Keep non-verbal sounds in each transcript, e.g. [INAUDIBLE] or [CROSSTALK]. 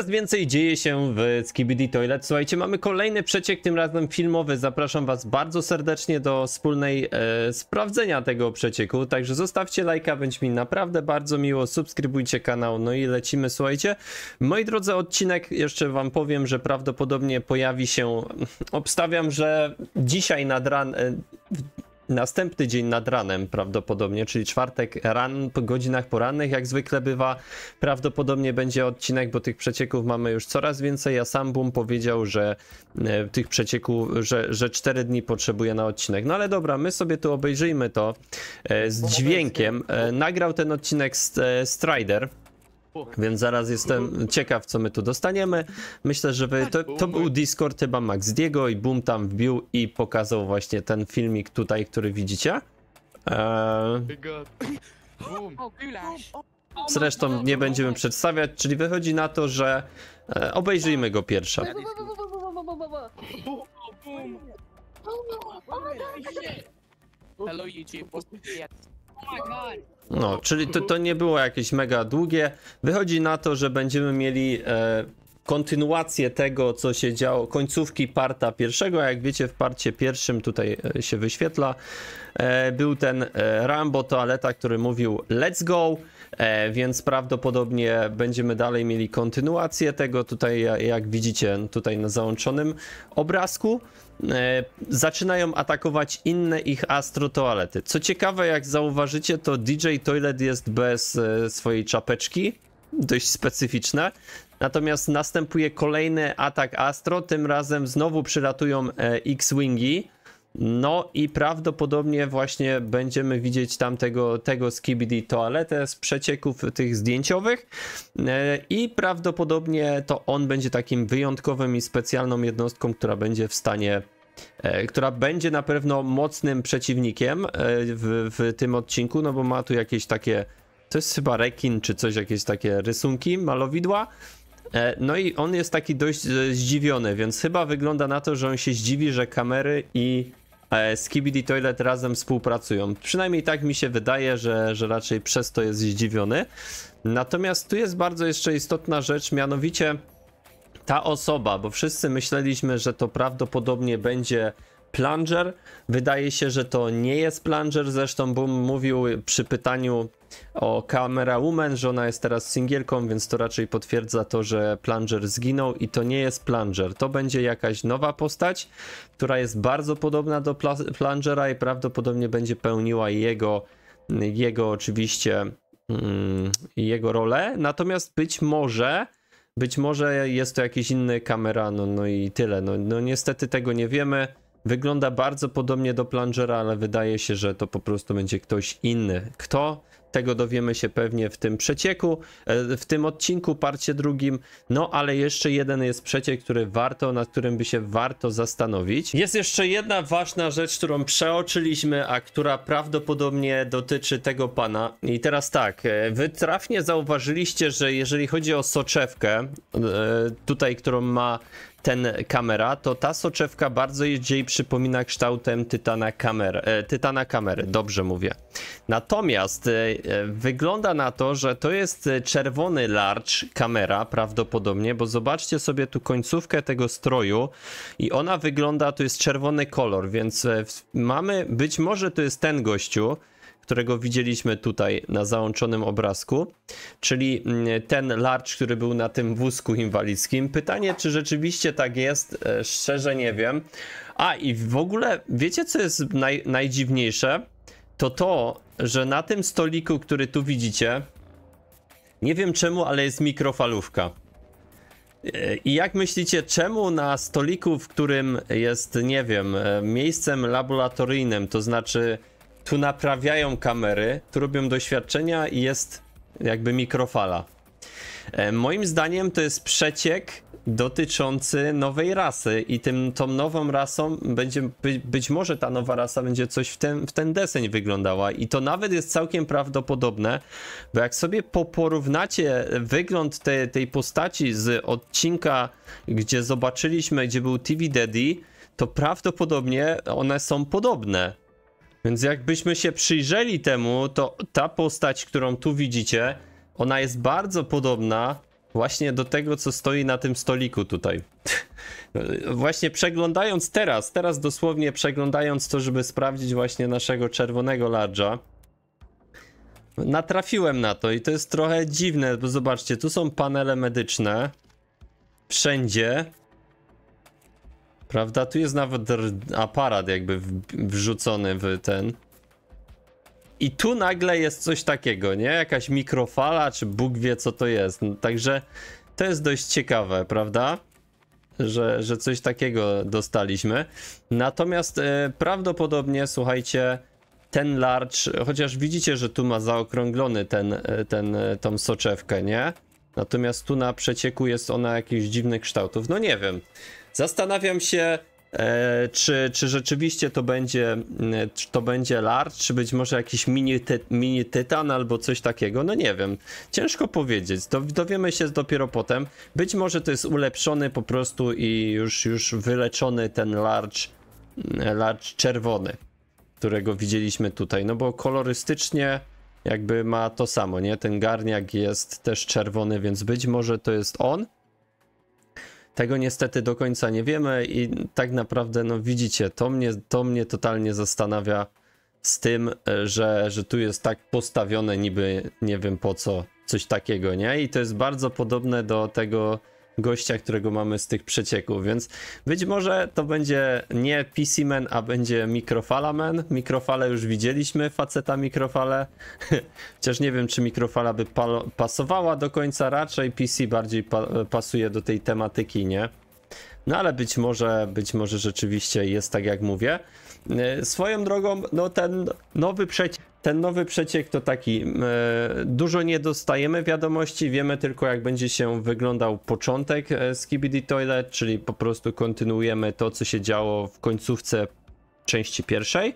Coraz więcej dzieje się w Skibidi Toilet. Słuchajcie, mamy kolejny przeciek, tym razem filmowy. Zapraszam was bardzo serdecznie do wspólnej e, sprawdzenia tego przecieku. Także zostawcie lajka, będzie mi naprawdę bardzo miło. Subskrybujcie kanał, no i lecimy, słuchajcie. Moi drodzy, odcinek jeszcze wam powiem, że prawdopodobnie pojawi się, obstawiam, że dzisiaj nad ran, e, Następny dzień nad ranem prawdopodobnie, czyli czwartek ran po godzinach porannych, jak zwykle bywa, prawdopodobnie będzie odcinek, bo tych przecieków mamy już coraz więcej. Ja sam bym powiedział, że e, tych przecieków, że, że 4 dni potrzebuje na odcinek. No ale dobra, my sobie tu obejrzyjmy to e, z dźwiękiem. E, nagrał ten odcinek e, Strider. Więc zaraz jestem ciekaw, co my tu dostaniemy. Myślę, że wy... to, to był Discord chyba Max Diego i Boom tam wbił i pokazał właśnie ten filmik tutaj, który widzicie. Eee... Zresztą nie będziemy przedstawiać, czyli wychodzi na to, że obejrzyjmy go pierwsza. Hello YouTube. No, czyli to, to nie było jakieś mega długie. Wychodzi na to, że będziemy mieli e, kontynuację tego, co się działo, końcówki parta pierwszego. Jak wiecie, w parcie pierwszym tutaj e, się wyświetla, e, był ten e, Rambo Toaleta, który mówił let's go, więc prawdopodobnie będziemy dalej mieli kontynuację tego tutaj, jak widzicie, tutaj na załączonym obrazku zaczynają atakować inne ich astrotoalety. Co ciekawe, jak zauważycie, to DJ Toilet jest bez swojej czapeczki. Dość specyficzne. Natomiast następuje kolejny atak Astro, tym razem znowu przylatują e, X-Wingi. No i prawdopodobnie właśnie będziemy widzieć tam tego, tego Skibidi toaletę z przecieków tych zdjęciowych e, i prawdopodobnie to on będzie takim wyjątkowym i specjalną jednostką, która będzie w stanie e, która będzie na pewno mocnym przeciwnikiem w, w tym odcinku, no bo ma tu jakieś takie, to jest chyba rekin czy coś, jakieś takie rysunki, malowidła, E, no i on jest taki dość e, zdziwiony, więc chyba wygląda na to, że on się zdziwi, że kamery i e, Skibidi Toilet razem współpracują. Przynajmniej tak mi się wydaje, że, że raczej przez to jest zdziwiony. Natomiast tu jest bardzo jeszcze istotna rzecz, mianowicie ta osoba, bo wszyscy myśleliśmy, że to prawdopodobnie będzie plunger. Wydaje się, że to nie jest plunger, zresztą bo mówił przy pytaniu o Camera Woman, że ona jest teraz singielką, więc to raczej potwierdza to, że plunger zginął i to nie jest plunger. To będzie jakaś nowa postać, która jest bardzo podobna do plungera i prawdopodobnie będzie pełniła jego, jego oczywiście mm, jego rolę, natomiast być może być może jest to jakiś inny kamera, no, no i tyle. No, no niestety tego nie wiemy. Wygląda bardzo podobnie do plungera, ale wydaje się, że to po prostu będzie ktoś inny. Kto? Tego dowiemy się pewnie w tym przecieku, e, w tym odcinku, parcie drugim. No ale jeszcze jeden jest przeciek, który warto, nad którym by się warto zastanowić. Jest jeszcze jedna ważna rzecz, którą przeoczyliśmy, a która prawdopodobnie dotyczy tego pana. I teraz tak, e, wy trafnie zauważyliście, że jeżeli chodzi o soczewkę, e, tutaj, którą ma ten kamera, to ta soczewka bardzo jej przypomina kształtem tytana, kamer, e, tytana kamery, dobrze mówię. Natomiast e, e wygląda na to, że to jest e, czerwony large kamera prawdopodobnie, bo zobaczcie sobie tu końcówkę tego stroju i ona wygląda, to jest czerwony kolor, więc e, mamy, być może to jest ten gościu, którego widzieliśmy tutaj na załączonym obrazku, czyli mm, ten larcz, który był na tym wózku inwalidzkim. Pytanie, czy rzeczywiście tak jest, e, szczerze nie wiem. A i w ogóle, wiecie co jest naj, najdziwniejsze? To to, że na tym stoliku, który tu widzicie, nie wiem czemu, ale jest mikrofalówka. E, I jak myślicie, czemu na stoliku, w którym jest, nie wiem, e, miejscem laboratoryjnym, to znaczy tu naprawiają kamery, tu robią doświadczenia i jest jakby mikrofala. E, moim zdaniem to jest przeciek dotyczący nowej rasy i tym, tą nową rasą będzie, być może ta nowa rasa będzie coś w ten, w ten deseń wyglądała i to nawet jest całkiem prawdopodobne, bo jak sobie poporównacie wygląd te, tej postaci z odcinka, gdzie zobaczyliśmy, gdzie był TV Daddy, to prawdopodobnie one są podobne. Więc jakbyśmy się przyjrzeli temu, to ta postać, którą tu widzicie, ona jest bardzo podobna właśnie do tego, co stoi na tym stoliku tutaj. [LAUGHS] No, właśnie przeglądając teraz, teraz dosłownie przeglądając to, żeby sprawdzić właśnie naszego czerwonego large'a, natrafiłem na to i to jest trochę dziwne, bo zobaczcie, tu są panele medyczne, wszędzie, Prawda? Tu jest nawet aparat jakby wrzucony w ten. I tu nagle jest coś takiego, nie? Jakaś mikrofala, czy Bóg wie co to jest. także to jest dość ciekawe, prawda? Że, że coś takiego dostaliśmy. Natomiast e, prawdopodobnie, słuchajcie, ten large, chociaż widzicie, że tu ma zaokrąglony ten, e, ten, e, tą soczewkę, nie? Natomiast tu na przecieku jest ona jakichś dziwnych kształtów. No nie wiem. Zastanawiam się, e, czy, czy rzeczywiście to będzie, czy to będzie large, czy być może jakiś mini, ty, mini tytan albo coś takiego, no nie wiem. Ciężko powiedzieć, Do, dowiemy się dopiero potem. Być może to jest ulepszony po prostu i już, już wyleczony ten large, large czerwony, którego widzieliśmy tutaj, no bo kolorystycznie jakby ma to samo, nie? Ten garniak jest też czerwony, więc być może to jest on. Tego niestety do końca nie wiemy i tak naprawdę, no widzicie, to mnie, to mnie totalnie zastanawia z tym, e, że, że tu jest tak postawione niby, nie wiem po co, coś takiego, nie? I to jest bardzo podobne do tego, gościa, którego mamy z tych przecieków, więc być może to będzie nie PC Man, a będzie Mikrofala Man. Mikrofale już widzieliśmy, faceta mikrofale. [LAUGHS] Chociaż nie wiem, czy mikrofala by pasowała do końca, raczej PC bardziej pa pasuje do tej tematyki, nie? No ale być może, być może rzeczywiście jest tak jak mówię. Y, swoją drogą, no ten nowy przeciek ten nowy przeciek to taki, e, dużo nie dostajemy wiadomości, wiemy tylko jak będzie się wyglądał początek Skibidi e, Toilet, czyli po prostu kontynuujemy to, co się działo w końcówce części pierwszej.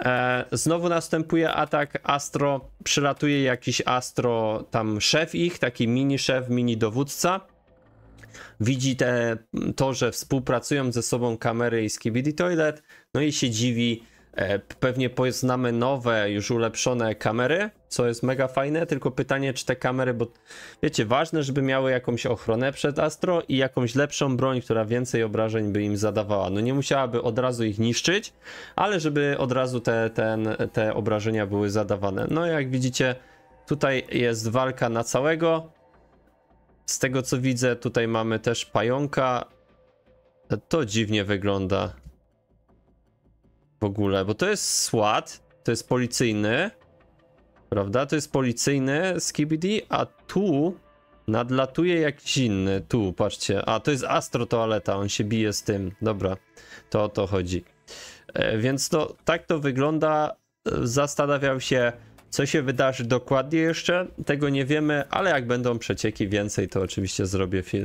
E, znowu następuje atak Astro, przylatuje jakiś Astro, tam szef ich, taki mini szef, mini dowódca. Widzi te, to, że współpracują ze sobą kamery i Skibidi Toilet, no i się dziwi, E, pewnie poznamy nowe, już ulepszone kamery, co jest mega fajne, tylko pytanie, czy te kamery, bo wiecie, ważne, żeby miały jakąś ochronę przed Astro i jakąś lepszą broń, która więcej obrażeń by im zadawała. No nie musiałaby od razu ich niszczyć, ale żeby od razu te, ten, te obrażenia były zadawane. No jak widzicie, tutaj jest walka na całego. Z tego co widzę, tutaj mamy też pająka. To dziwnie wygląda w ogóle, bo to jest SWAT, to jest policyjny, prawda? To jest policyjny skibidi, a tu nadlatuje jakiś inny. Tu, patrzcie. A, to jest Astro Toaleta, on się bije z tym. Dobra, to o to chodzi. E, więc to, tak to wygląda. Zastanawiam się, co się wydarzy dokładnie jeszcze. Tego nie wiemy, ale jak będą przecieki więcej, to oczywiście zrobię film.